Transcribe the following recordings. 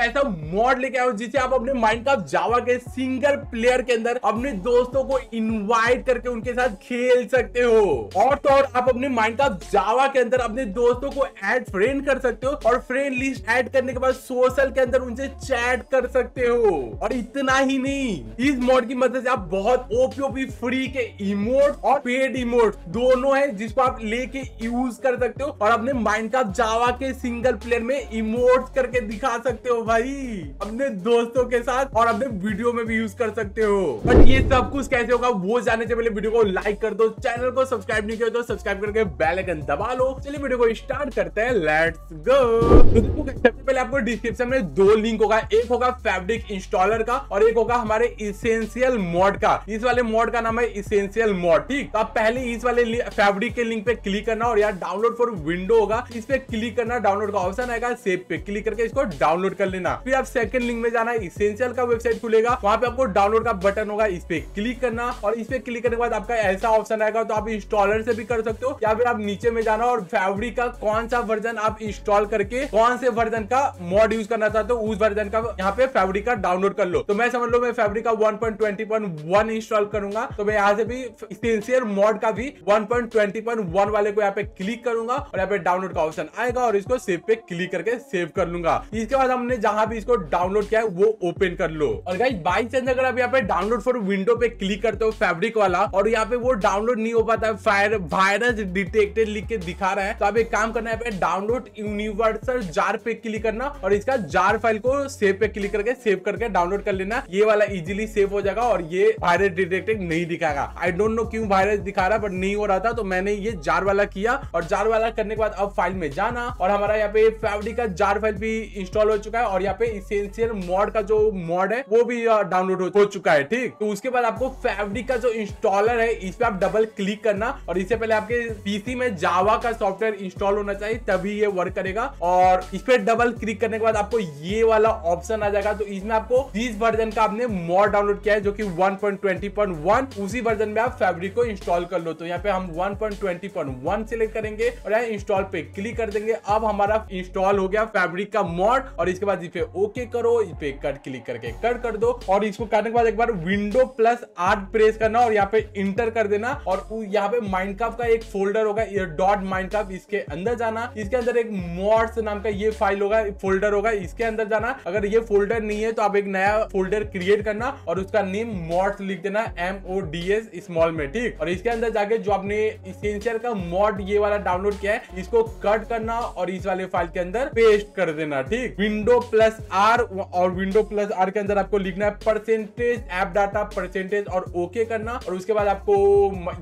ऐसा मॉड लेके आए जिसे आप अपने माइंड का जावा के सिंगल प्लेयर के अंदर अपने दोस्तों को इनवाइट करके उनके साथ खेल सकते हो और तो और आप अपने माइंड का जावा के अंदर अपने दोस्तों को एड फ्रेंड कर सकते हो और फ्रेंड लिस्ट एड करने के बाद सोशल के अंदर उनसे चैट कर सकते हो और इतना ही नहीं इस मॉड की मदद से आप बहुत ओपीओपी फ्री के इमोट और पेड इमोट दोनों है जिसको आप लेके यूज कर सकते हो और अपने माइंड का जावा के सिंगल प्लेयर में इमोट करके दिखा सकते हो भाई अपने दोस्तों के साथ और अपने वीडियो में भी यूज कर सकते हो बट ये सब कुछ कैसे होगा वो जानने से पहले वीडियो को लाइक कर दो चैनल को सब्सक्राइब नहीं किया तो सब्सक्राइब करके बेलाइकन दबा लो चलिए वीडियो को स्टार्ट करते हैं लेट्स गो तो सबसे पहले आपको डिस्क्रिप्शन में दो लिंक होगा एक होगा फैब्रिक इंस्टॉलर का और एक होगा हमारे इसेंशियल मोड का इस वाले मोड का नाम है इसेंशियल मोड ठीक तो आप पहले इस वाले फैब्रिक के लिंक पे क्लिक करना और यार डाउनलोड फॉर विंडो होगा इस पे क्लिक करना डाउनलोड का ऑप्शन आएगा सेव पे क्लिक करके इसको डाउनलोड कर लेना देना फिर आप सेकंड लिंक में जाना इसेंशियल का वेबसाइट खुलेगा वहाँ पे आपको डाउनलोड का बटन होगा इस पे क्लिक करना और इस पे क्लिक करने के बाद आपका ऐसा ऑप्शन आएगा तो आप इंस्टॉलर से भी कर सकते हो या फिर आप नीचे में जाना और फैब्रिक का कौन सा वर्जन आप इंस्टॉल करके कौन से वर्जन का मॉड यूज करना चाहते हो उस वर्जन का यहाँ पे फैब्रिक का डाउनलोड कर लो तो मैं समझ लो मैं फैब्रिक का वन इंस्टॉल करूंगा तो मैं यहाँ से भी इसेंशियल मॉड का भी वन वाले को यहाँ पे क्लिक करूंगा और यहाँ पे डाउनलोड का ऑप्शन आएगा और इसको सेव पे क्लिक करके सेव कर लूंगा इसके बाद हमने जहां भी इसको डाउनलोड किया है वो ओपन कर लो और गाइज बाई चांस अगर आप यहाँ पे डाउनलोड फॉर विंडो पे क्लिक करते हो फैब्रिक वाला और यहाँ पे वो डाउनलोड नहीं हो पाता फायर वायरस डिटेक्टेड लिख के दिखा रहा है तो आप एक काम करना है डाउनलोड यूनिवर्सल जार पे क्लिक करना और इसका जार फाइल को सेव पे क्लिक करके सेव करके डाउनलोड कर लेना ये वाला इजिली सेव हो जाएगा और ये वायरस डिटेक्टेड नहीं दिखाएगा आई डोंट नो क्यों वायरस दिखा रहा है बट नहीं हो रहा था तो मैंने ये जार वाला किया और जार वाला करने के बाद अब फाइल में जाना और हमारा यहाँ पे फैब्रिक का जार फाइल भी इंस्टॉल हो चुका है और यहाँ पे इसेंशियल मॉड का जो मॉड है वो भी डाउनलोड हो चुका है ठीक तो उसके बाद आपको फैब्रिक का जो इंस्टॉलर है इस पर आप डबल क्लिक करना और इससे पहले आपके पीसी में जावा का सॉफ्टवेयर इंस्टॉल होना चाहिए तभी ये वर्क करेगा और इस पर डबल क्लिक करने के बाद आपको ये वाला ऑप्शन आ जाएगा तो इसमें आपको जिस वर्जन का आपने मॉड डाउनलोड किया है जो कि वन उसी वर्जन में आप फेब्रिक को इंस्टॉल कर लो तो यहाँ पे हम 1.20.1 सिलेक्ट करेंगे और यहाँ इंस्टॉल पे क्लिक कर देंगे अब हमारा इंस्टॉल हो गया फेब्रिक का मॉड और इसके बाद बाद इसे ओके करो इस पे कट क्लिक करके कट कर दो और इसको करने के बाद एक बार विंडो प्लस आर्ट प्रेस करना और यहाँ पे इंटर कर देना और यहाँ पे माइंड का एक फोल्डर होगा डॉट माइंड इसके अंदर जाना इसके अंदर एक मॉड्स नाम का ये फाइल होगा फोल्डर होगा इसके अंदर जाना अगर ये फोल्डर नहीं है तो आप एक नया फोल्डर क्रिएट करना और उसका नेम मॉड्स लिख देना M O D S small में ठीक और इसके अंदर जाके जो आपने इसेंशियल का मॉड ये वाला डाउनलोड किया है इसको कट करना और इस वाले फाइल के अंदर पेस्ट कर देना ठीक विंडो प्लस आर और विंडो प्लस आर के अंदर आपको लिखना है परसेंटेज एप डाटा परसेंटेज और ओके okay करना और उसके बाद आपको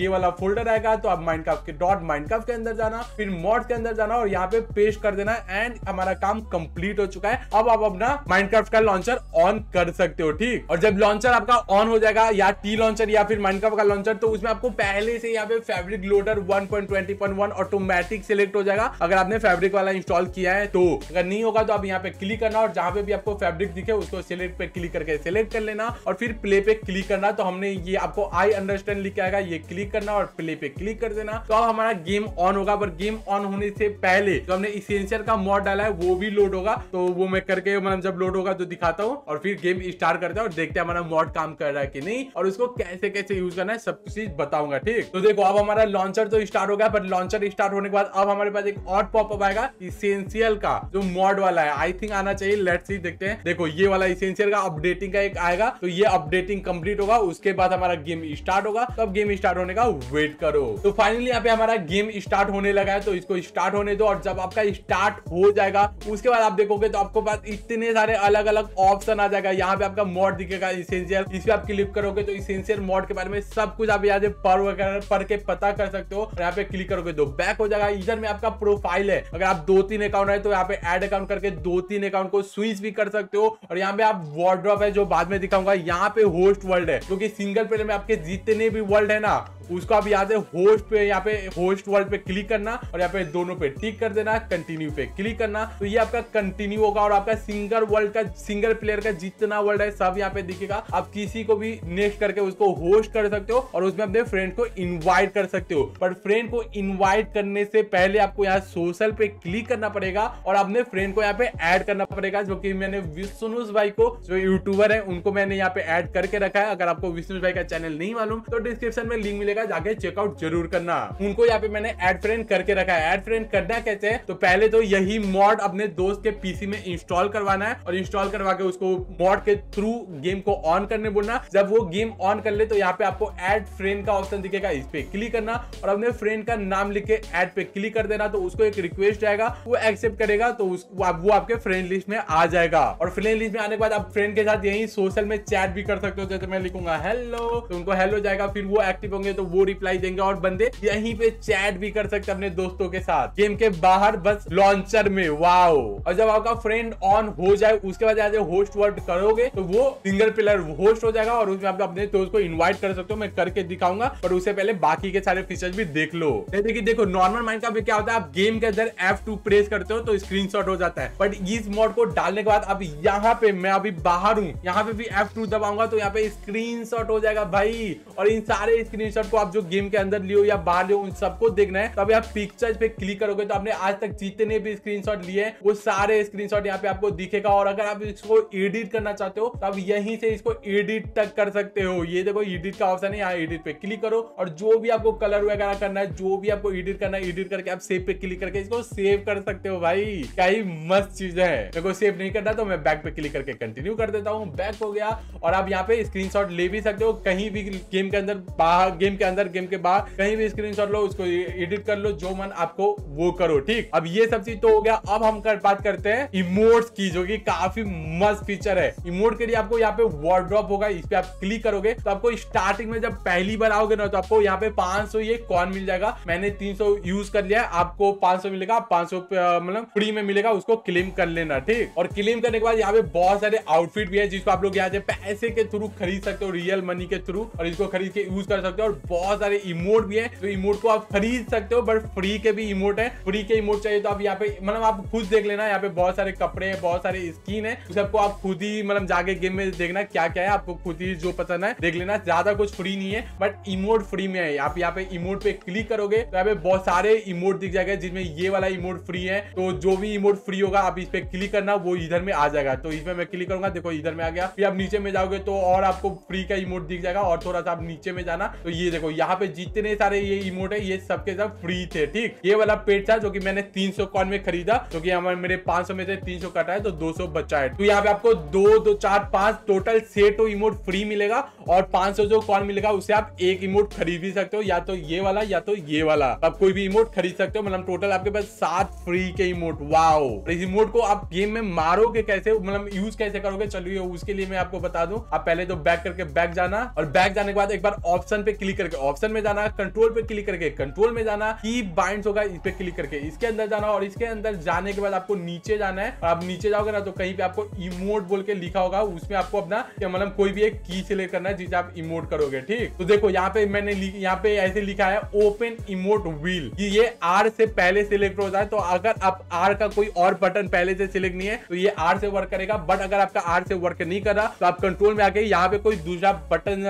ये वाला फोल्डर आएगा तो आप माइंड के डॉट माइंड के अंदर जाना फिर मॉड के अंदर जाना और यहाँ पे पेश कर देना एंड हमारा काम कंप्लीट हो चुका है अब आप अपना माइंड का लॉन्चर ऑन कर सकते हो ठीक और जब लॉन्चर आपका ऑन हो जाएगा या टी लॉन्चर या फिर माइंड का लॉन्चर तो उसमें आपको पहले से यहाँ पे फेब्रिक लोडर 1.20.1 ऑटोमेटिक सिलेक्ट हो जाएगा अगर आपने फेब्रिक वाला इंस्टॉल किया है तो अगर नहीं होगा तो आप यहाँ पे क्लिक करना और जहां पे भी आपको फैब्रिक दिखे उसको सिलेक्ट पे क्लिक करके सिलेक्ट कर लेना और फिर प्ले पे क्लिक करना तो हमने ये आपको आई अंडरस्टैंड लिख आएगा ये क्लिक करना और प्ले पे क्लिक कर देना तो अब हमारा गेम ऑन होगा पर गेम ऑन होने से पहले जो हमने इसेंशियल का मॉड डाला है वो भी लोड होगा तो वो मैं करके मतलब जब लोड होगा तो दिखाता हूँ और फिर गेम स्टार्ट करता है और देखते हैं हमारा मॉड काम कर रहा है कि नहीं और उसको कैसे कैसे यूज करना है सब चीज बताऊंगा ठीक तो देखो अब हमारा लॉन्चर तो स्टार्ट हो गया पर लॉन्चर स्टार्ट होने के बाद अब हमारे पास एक और पॉपअप आएगा इसेंशियल का जो मॉड वाला है आई थिंक आना चाहिए लेट सी देखते हैं देखो ये वाला इसेंशियल का अपडेटिंग का एक आएगा तो ये अपडेटिंग कंप्लीट होगा उसके बाद हमारा गेम स्टार्ट होगा तो अब गेम स्टार्ट होने का वेट करो तो फाइनली यहाँ पे हमारा गेम स्टार्ट होने लगा है तो इसको स्टार्ट होने दो और जब आपका स्टार्ट हो जाएगा उसके बाद आप देखोगे तो आपको पास इतने सारे अलग अलग ऑप्शन आ जाएगा यहाँ पे आपका मॉड दिखेगा इसेंशियल इस पे आप क्लिक करोगे तो इसेंशियल मॉड के बारे में सब कुछ आप यहाँ से पढ़ वगैरह पढ़ के पता कर सकते हो यहाँ पे क्लिक करोगे तो बैक हो जाएगा इधर में आपका प्रोफाइल है अगर आप दो तीन अकाउंट है तो यहाँ पे एड अकाउंट करके दो तीन अकाउंट हमको स्विच भी कर सकते हो और यहाँ पे आप वॉर्ड्रॉप है जो बाद में दिखाऊंगा यहाँ पे होस्ट वर्ल्ड है क्योंकि सिंगल प्लेयर में आपके जितने भी वर्ल्ड है ना उसको आप यहाँ से होस्ट पे यहाँ पे होस्ट वर्ल्ड पे क्लिक करना और यहाँ पे दोनों पे टिक कर देना कंटिन्यू पे क्लिक करना तो ये आपका कंटिन्यू होगा और आपका सिंगल वर्ल्ड का सिंगल प्लेयर का जितना वर्ल्ड है सब यहाँ पे दिखेगा आप किसी को भी नेक्स्ट करके उसको होस्ट कर सकते हो और उसमें अपने फ्रेंड को इन्वाइट कर सकते हो पर फ्रेंड को इन्वाइट करने से पहले आपको यहाँ सोशल पे क्लिक करना पड़ेगा और अपने फ्रेंड को यहाँ पे एड करना पड़ेगा जो कि मैंने विष्णुष भाई को जो यूट्यूबर है उनको मैंने यहाँ पे ऐड करके रखा है अगर आपको विष्णु भाई का चैनल नहीं मालूम तो डिस्क्रिप्शन में लिंक मिलेगा जाके चेकआउट जरूर करना उनको यहाँ पे मैंने एड फ्रेंड करके रखा है एड फ्रेंड करना कैसे तो पहले तो यही मॉड अपने दोस्त के पीसी में इंस्टॉल करवाना है और इंस्टॉल करवा के उसको मॉड के थ्रू गेम को ऑन करने बोलना जब वो गेम ऑन कर ले तो यहाँ पे आपको एड फ्रेंड का ऑप्शन दिखेगा इस पे क्लिक करना और अपने फ्रेंड का नाम लिख के एड पे क्लिक कर देना तो उसको एक रिक्वेस्ट आएगा वो एक्सेप्ट करेगा तो उस, वो आपके फ्रेंड लिस्ट में आ जाएगा और फ्रेंड लिस्ट में आने के बाद आप फ्रेंड के साथ यही सोशल में चैट भी कर सकते हो जैसे मैं लिखूंगा हेलो तो उनको हेलो जाएगा फिर वो एक्टिव होंगे तो वो रिप्लाई देंगे और बंदे यहीं पे चैट भी कर सकते अपने दोस्तों के साथ गेम के बाहर बस लॉन्चर में वाओ और जब आपका फ्रेंड ऑन हो जाए उसके बाद एज ए होस्ट वर्ड करोगे तो वो सिंगल प्लेयर होस्ट हो जाएगा और उसमें आप अपने दोस्त को इन्वाइट कर सकते हो मैं करके दिखाऊंगा पर उससे पहले बाकी के सारे फीचर्स भी देख लो देखिए देखो नॉर्मल माइंड का क्या होता है आप गेम के अंदर एफ टू प्रेस करते हो तो स्क्रीन हो जाता है बट इस मोड को डालने के बाद अब यहाँ पे मैं अभी बाहर हूँ यहाँ पे भी एफ दबाऊंगा तो यहाँ पे स्क्रीन हो जाएगा भाई और इन सारे स्क्रीन को आप जो गेम के अंदर लियो या बाहर लियो उन सबको देखना है तो अभी आप पिक्चर्स पे क्लिक करोगे तो आपने आज तक जितने भी स्क्रीन लिए वो सारे स्क्रीन शॉट पे आपको दिखेगा और अगर आप इसको एडिट करना चाहते हो तो आप यही से इसको एडिट तक कर सकते हो ये देखो एडिट का ऑप्शन है यहाँ एडिट पे क्लिक करो और जो भी आपको कलर वगैरह करना है जो भी आपको एडिट करना है एडिट करके आप सेव पे क्लिक करके इसको सेव कर सकते हो भाई क्या ही मस्त चीज है को सेव नहीं करना तो मैं बैक पे क्लिक करके कंटिन्यू कर देता हूँ बैक हो गया और आप यहाँ पे स्क्रीन ले भी सकते हो कहीं भी गेम के अंदर बाहर गेम के अंदर गेम के बाहर कहीं भी स्क्रीन लो उसको एडिट कर लो जो मन आपको वो करो ठीक अब ये सब चीज तो हो गया अब हम कर बात करते हैं इमोट्स की जो कि काफी मस्त फीचर है इमोट के लिए आपको यहाँ पे वॉर्ड्रॉप होगा इस पे आप क्लिक करोगे तो आपको स्टार्टिंग में जब पहली बार आओगे ना तो आपको यहाँ पे 500 ये कॉन मिल जाएगा मैंने 300 यूज कर लिया आपको 500 मिलेगा 500 मतलब फ्री में मिलेगा उसको क्लेम कर लेना ठीक और क्लेम करने के बाद यहाँ पे बहुत सारे आउटफिट भी है जिसको आप लोग यहाँ से पैसे के थ्रू खरीद सकते हो रियल मनी के थ्रू और इसको खरीद के यूज कर सकते हो और बहुत सारे इमोट भी है तो इमोट को आप खरीद सकते हो बट फ्री के भी इमोट है फ्री के इमोट चाहिए तो आप यहाँ पे मतलब आप खुद देख लेना यहाँ पे बहुत सारे कपड़े बहुत सारे स्किन है तो सबको आप खुद ही मतलब जाके गेम में देखना क्या क्या है आपको खुद ही जो पसंद है देख लेना ज्यादा कुछ फ्री नहीं है बट इमोट फ्री में है आप यहाँ पे इमोट पे क्लिक करोगे तो यहाँ पे बहुत सारे इमोट दिख जाएगा जिसमें ये वाला इमोट फ्री है तो जो भी इमोट फ्री होगा आप इस पे क्लिक करना वो इधर में आ जाएगा तो इसमें मैं क्लिक करूंगा देखो इधर में आ गया फिर आप नीचे में जाओगे तो और आपको फ्री का इमोट दिख जाएगा और थोड़ा सा आप नीचे में जाना तो ये देखो यहाँ पे जितने सारे ये इमोट है ये सबके सब फ्री थे ठीक ये वाला पेट था जो की मैंने तीन सौ में खरीदा जो की हमारे मेरे पांच में से तीन कटा है तो दो बचा है तो यहाँ पे आपको दो दो चार पांच टोटल छह टो इमोट फ्री मिलेगा और पांच जो कॉन मिलेगा उसे आप एक इमोट खरीद भी सकते हो या तो ये वाला या तो ये वाला आप कोई भी इमोट खरीद सकते हो मतलब टोटल आपके पास सात फ्री के इमोट वाओ इस इमोट को आप गेम गेम में मारोगे कैसे मतलब यूज कैसे करोगे चलिए उसके लिए मैं आपको बता दूं आप पहले तो बैक करके बैक जाना और बैक जाने के बाद एक बार ऑप्शन पे क्लिक करके ऑप्शन में जाना कंट्रोल पे क्लिक करके कंट्रोल में जाना की बाइंड होगा इस पे क्लिक करके इसके अंदर जाना और इसके अंदर जाने के बाद आपको नीचे जाना है और आप नीचे जाओगे ना तो कहीं पे आपको इमोट बोल के लिखा होगा उसमें आपको अपना मतलब कोई भी एक की सिलेक्ट करना है जिसे आप इमोट करोगे ठीक तो देखो यहाँ पे मैंने यहाँ पे ऐसे लिखा है ओपन इमोट व्हील ये आर से पहले सिलेक्ट होता है तो अगर आप आर का कोई और बटन पहले से सिलेक्ट नहीं है तो ये आर से वर्क करेगा बट अगर आपका आर से वर्क नहीं कर रहा तो आप कंट्रोल में आके यहाँ पे कोई दूसरा बटन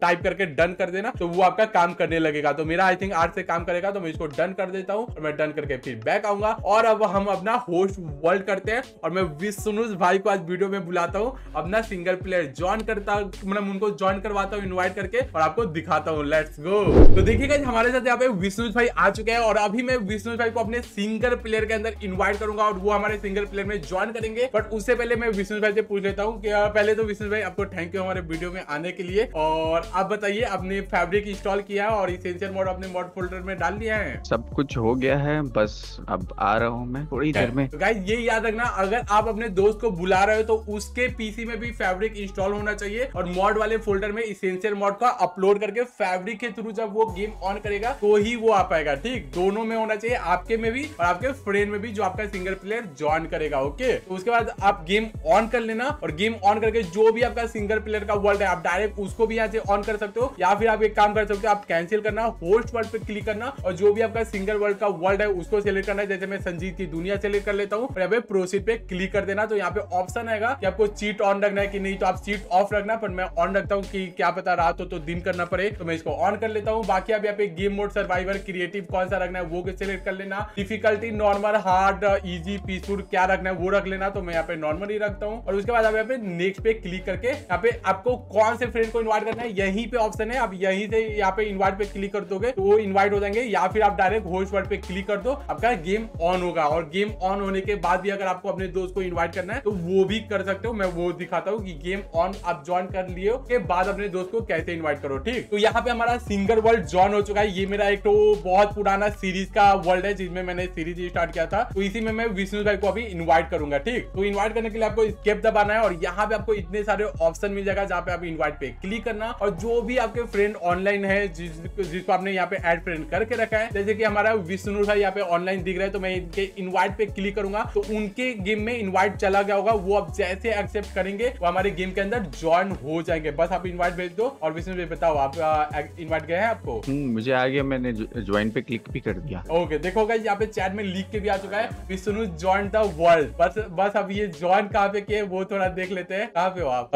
टाइप करके डन कर देना तो वो आपका काम करने लगेगा तो मेरा आई थिंक आर से काम करेगा तो मैं इसको डन कर देता हूँ और मैं डन करके फिर बैक आऊंगा और अब हम अपना होस्ट वर्ल्ड करते हैं और मैं विष्णुज भाई को आज वीडियो में बुलाता हूँ अपना सिंगल प्लेयर ज्वाइन करता मतलब उनको ज्वाइन करवाता हूँ इन्वाइट करके और आपको दिखाता हूँ लेट्स गो तो देखिएगा हमारे साथ यहाँ पे विष्णु भाई आ चुके हैं और अभी मैं विष्णु भाई को अपने सिंगल प्लेयर के अंदर इन्वाइट करूंगा और वो हमारे सिंगल प्लेयर में ज्वाइन करेंगे बट उससे पहले मैं विष्णु भाई से पूछ लेता हूँ पहले तो विष्णु भाई आपको थैंक यू हमारे वीडियो में आने के लिए और आप बताइए आपने फैब्रिक इंस्टॉल किया है और इसेंशियल मोड अपने मोड फोल्डर में डाल दिया है सब कुछ हो गया है बस अब आ रहा हूँ मैं थोड़ी देर में तो गाइज ये याद रखना अगर आप अपने दोस्त को बुला रहे हो तो उसके पीसी में भी फैब्रिक इंस्टॉल होना चाहिए और मॉड वाले फोल्डर में इसेंशियल मॉड का अपलोड करके फैब्रिक के थ्रू जब वो गेम ऑन करेगा तो ही वो आ पाएगा ठीक दोनों में होना चाहिए आपके में भी और आपके फ्रेंड में भी जो आपका सिंगल प्लेयर ज्वाइन करेगा ओके तो उसके बाद आप गेम ऑन कर लेना और गेम ऑन करके जो भी आपका सिंगल प्लेयर का वर्ल्ड है आप डायरेक्ट उसको भी यहाँ से ऑन कर सकते हो या फिर आप एक काम कर सकते हो आप कैंसिल करना होस्ट वर्ल्ड पे क्लिक करना और जो भी आपका सिंगल वर्ल्ड का वर्ल्ड है उसको सिलेक्ट करना है जैसे मैं संजीत की दुनिया सेलेक्ट कर लेता हूँ और यहाँ पे प्रोसीड पे क्लिक कर देना तो यहाँ पे ऑप्शन आएगा कि आपको चीट ऑन रखना है कि नहीं तो आप चीट ऑफ रखना पर मैं ऑन रखता हूँ कि क्या पता रात हो तो दिन करना पड़े तो मैं इसको ऑन कर लेता हूँ बाकी आप यहाँ पे गेम मोड सर्वाइवर क्रिएटिव कौन सा रखना है वो सिलेक्ट कर लेना difficulty normal hard easy peaceful क्या रखना है वो रख लेना तो मैं यहाँ पे नॉर्मल ही रखता हूँ और उसके बाद आप यहाँ पे नेक्स्ट पे क्लिक करके यहाँ पे आपको कौन से फ्रेंड को इन्वाइट करना है यहीं पे ऑप्शन है आप यहीं से यहाँ पे इन्वाइट पे क्लिक कर दोगे तो वो इन्वाइट हो जाएंगे या फिर आप डायरेक्ट होस्ट वर्ड पे क्लिक कर दो आपका गेम ऑन होगा और गेम ऑन होने के बाद भी अगर आपको अपने दोस्त को इन्वाइट करना है तो वो भी कर सकते हो मैं वो दिखाता हूँ कि गेम ऑन आप ज्वाइन कर लिए के बाद अपने दोस्त को कैसे इन्वाइट करो ठीक तो यहाँ पे हमारा सिंगर वर्ल्ड ज्वाइन हो चुका है ये मेरा एक तो बहुत पुराना सीरीज का वर्ल्ड है जिसमें मैंने सीरीज स्टार्ट किया था तो इसी में मैं विष्णु भाई को अभी इन्वाइट इन्वाइट करूंगा ठीक तो इन्वाइट करने के लिए आपको स्केप दबाना है और यहाँ पे आपको इतने सारे ऑप्शन मिल जाएगा जहाँ पे आप इन्वाइट पे क्लिक करना और जो भी आपके फ्रेंड ऑनलाइन है जिसको आपने यहाँ पे एड फ्रेंड करके रखा है जैसे कि हमारा विष्णु भाई यहाँ पे ऑनलाइन दिख रहा है तो मैं इनके इन्वाइट पे क्लिक करूंगा तो उनके गेम में इन्वाइट चला गया होगा वो आप जैसे एक्सेप्ट करेंगे वो हमारे गेम के अंदर ज्वाइन हो जाएंगे बस आप इन्वाइट भेज दो और विष्णु भाई बताओ आप इन्वाइट गए हैं आपको हम्म, मुझे आ गया मैंने ज्वाइन पे क्लिक भी कर दिया ओके देखोगा यहाँ पे चैट में लिख के भी आ चुका है विष्णु ज्वाइन द वर्ल्ड बस बस बस अब ये जॉन कहाँ पे के वो थोड़ा देख लेते हैं कहाँ पे हो आप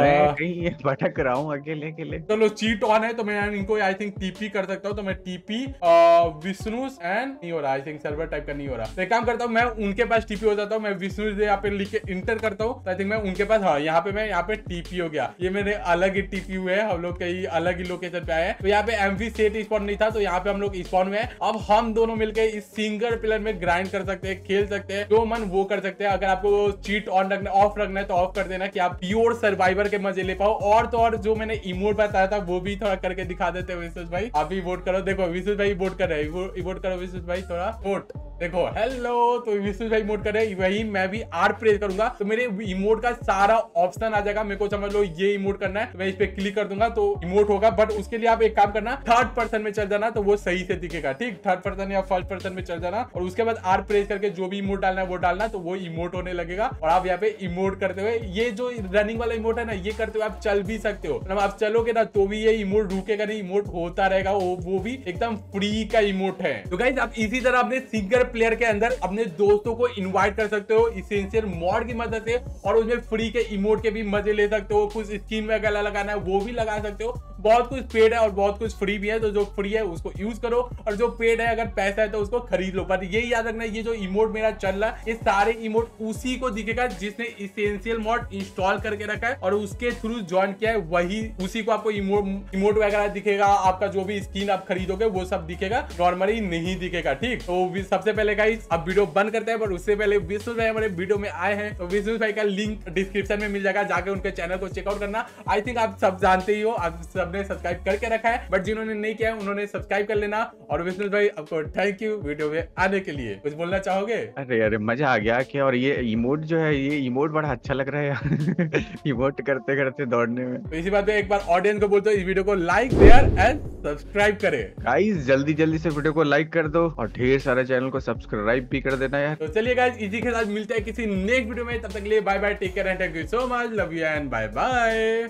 मैं कहीं भटक रहा हूँ अकेले अकेले चलो चीट ऑन है तो मैं इनको आई थिंक टीपी कर सकता हूँ तो मैं टीपी विष्णु एंड नहीं हो रहा आई थिंक सर्वर टाइप का नहीं हो रहा तो एक काम करता हूँ मैं उनके पास टीपी हो जाता हूँ मैं विष्णु यहाँ पे लिख के इंटर करता हूँ आई तो थिंक मैं उनके पास हाँ यहाँ पे मैं यहाँ पे टीपी हो गया ये मेरे अलग ही टीपी हुए हम लोग कई अलग ही लोकेशन पे आए हैं तो यहाँ पे एम सेट स्पॉन नहीं था तो यहाँ पे हम लोग स्पॉन में है अब हम दोनों मिलकर इस सिंगल प्लेयर में ग्राइंड कर सकते हैं खेल सकते हैं जो मन वो कर सकते हैं अगर आपको चीट ऑन रखना ऑफ रखना है तो ऑफ कर देना कि आप प्योर सर्वाइवर के मजे ले पाओ और तो और जो मैंने इमोट बताया था वो भी थोड़ा करके दिखा देते हैं विशेष भाई आप भी वोट करो देखो विशेष भाई वोट कर रहे हैं वोट करो विशेष भाई थोड़ा वोट देखो हेलो तो विशेष भाई इमोट करे वही मैं भी आर प्रेस करूंगा तो मेरे इमोट का सारा ऑप्शन आ जाएगा मेरे को समझ लो ये इमोट करना है मैं इस पे क्लिक कर दूंगा तो इमोट होगा बट उसके लिए आप एक काम करना थर्ड पर्सन में चल जाना तो वो सही से दिखेगा ठीक थर्ड पर्सन या फर्स्ट पर्सन में चल जाना और उसके बाद आर प्रेस करके जो भी इमोट डालना है वो डालना तो वो इमोट होने लगेगा और आप यहाँ पे इमोट करते हुए ये जो रनिंग वाला इमोट है ना ये करते हुए आप चल भी सकते हो मतलब आप चलोगे ना तो भी ये इमोट रुकेगा नहीं इमोट होता रहेगा वो वो भी एकदम फ्री का इमोट है तो गाइज आप इसी तरह अपने सिंगर प्लेयर के अंदर अपने दोस्तों को इन्वाइट कर सकते हो इसेंशियल मॉड की मदद से और उसमें फ्री के इमोट के भी मजे ले सकते हो कुछ स्कीम वगैरह लगाना है वो भी लगा सकते हो बहुत कुछ पेड है और बहुत कुछ फ्री भी है तो जो फ्री है उसको यूज करो और जो पेड है अगर पैसा है तो उसको खरीद लो पर ये याद रखना ये जो इमोट मेरा चल रहा है ये सारे इमोट उसी को दिखेगा जिसने इसेंशियल मोड इंस्टॉल करके रखा है और उसके थ्रू ज्वाइन किया है वही उसी को आपको इमोट वगैरह दिखेगा आपका जो भी स्किन आप खरीदोगे वो सब दिखेगा नॉर्मली नहीं दिखेगा ठीक तो सबसे पहले का अब वीडियो बंद करते हैं पर उससे पहले विष्णु भाई हमारे वीडियो में आए हैं तो विष्णु भाई का लिंक डिस्क्रिप्शन में मिल जाएगा जाके उनके चैनल को चेकआउट करना आई थिंक आप सब जानते ही हो आप सब सबने सब्सक्राइब करके रखा है बट जिन्होंने नहीं किया उन्होंने सब्सक्राइब कर लेना और विष्णु भाई आपको थैंक यू वीडियो में आने के लिए कुछ बोलना चाहोगे अरे अरे मजा आ गया क्या और ये इमोट जो है ये इमोट बड़ा अच्छा लग रहा है इमोट करते करते दौड़ने में तो इसी बात पे एक बार ऑडियंस को बोलते इस वीडियो को लाइक शेयर एंड सब्सक्राइब करें गाइस जल्दी जल्दी से वीडियो को लाइक कर दो और ढेर सारे चैनल को सब्सक्राइब भी कर देना यार तो चलिए गाइस इसी के साथ मिलते हैं किसी नेक्स्ट वीडियो में तब तक के लिए bye bye take care and thank you so much love you and bye bye